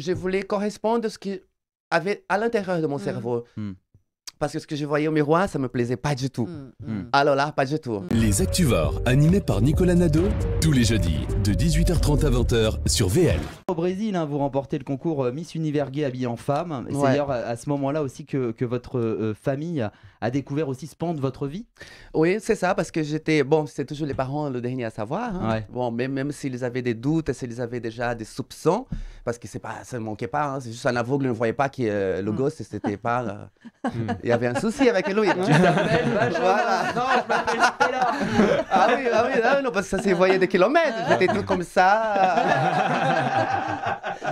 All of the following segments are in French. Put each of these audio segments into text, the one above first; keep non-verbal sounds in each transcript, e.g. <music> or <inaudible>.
je voulais correspondre à ce qui avait à l'intérieur de mon mm. cerveau. Mm. Parce que ce que je voyais au miroir, ça me plaisait pas du tout. Mm, Alors là, pas du tout. Les Actuvors animés par Nicolas Nadeau, tous les jeudis, de 18h30 à 20h sur VL au Brésil, hein, vous remportez le concours euh, Miss Univers Gay habillée en femme. C'est d'ailleurs euh, à, ce moment-là aussi que, votre euh, famille a, découvert aussi ce pan de votre vie. Oui, c'est ça, parce que j'étais. Bon, c'est toujours les parents le dernier à savoir. Hein. Bon, même, même s'ils avaient des doutes, s'ils avaient déjà des soupçons, parce que pas, ça ne manquait pas. Hein, c'est juste un aveugle ne voyait pas que est le mm. gosse, c'était pas. <laughs> Il y avait un souci avec lui. Tu Non, je m'appelle ah, ah oui, ah oui, non, parce que ça se voyait des kilomètres. J'étais tout comme ça.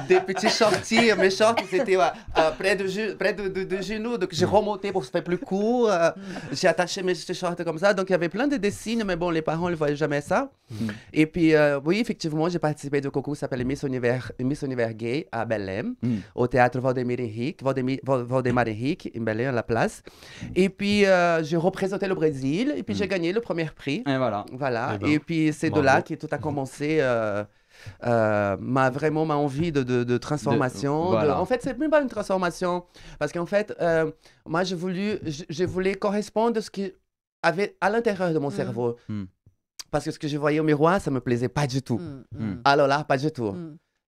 Des petits shorts, mes shorts, étaient euh, près, de, près de, genoux. Donc j'ai mm. remonté pour se plus court. Euh, mm. j'ai attaché mes shorts comme ça. Donc il y avait plein de dessins, mais bon, les parents ne voyaient jamais ça. Mm. Et puis, euh, oui, effectivement, j'ai participé de concours qui s'appelle Miss Univers, Miss Univers Gay à Belém, au théâtre Valdemir Henrique, Valdemar Henrique, en Belém, à la place. Et puis, j'ai représenté le Brésil. Et puis, j'ai gagné le premier et voilà. Voilà. Eh ben, et, puis c'est de là que tout a commencé. Euh, euh, ma, vraiment ma envie de, de, transformation. en fait, c'est même pas une transformation. Parce qu'en fait, euh, moi, je, voulu, je, voulais correspondre à ce qui avait à l'intérieur de mon mm. cerveau. Mm. Parce que ce que je voyais au miroir, ça me plaisait pas du tout. Mm, alors ah là, pas du tout.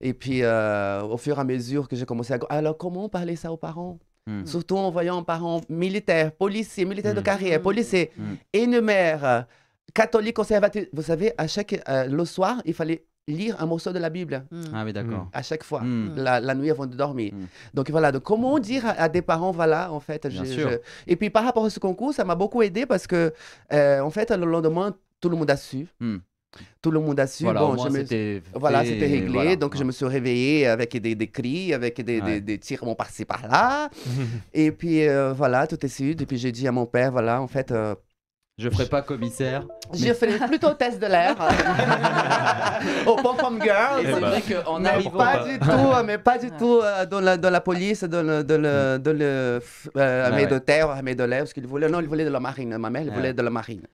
Et puis, au fur et à mesure que j'ai commencé à... Alors, comment parler ça aux parents Surtout en voyant un parent militaire, policier, militaire de carrière, policier, énumère catholique conservateur. Vous savez, à chaque euh, le soir, il fallait lire un morceau de la Bible. Hmm. Ah oui, d'accord. À chaque fois, hmm. Hmm. la, nuit avant de dormir. Donc voilà, donc comment dire à, des parents, voilà, en fait. Je, Et puis par rapport à ce concours, ça m'a beaucoup aidé parce que, euh, en fait, le lendemain, tout le monde a su. Tout le monde a su. Voilà, bon, c'était réglé. Donc, je me suis réveillé avec des, cris, avec des, des, tirements par-ci, par-là. <laughs> et puis, euh, voilà, tout est su. Et puis, j'ai dit à mon père, voilà, en fait, je ferai pas commissaire. Je ferai plutôt test de l'air. <laughs> Au pom-pom girl. Eh ben, C'est pas, du tout, euh, mais pas du tout euh, dans, la, police, dans le, dans euh, de terre, mais de l'air, ce qu'il voulait. Non, il voulait de la marine. Ma mère, elle voulait de la marine.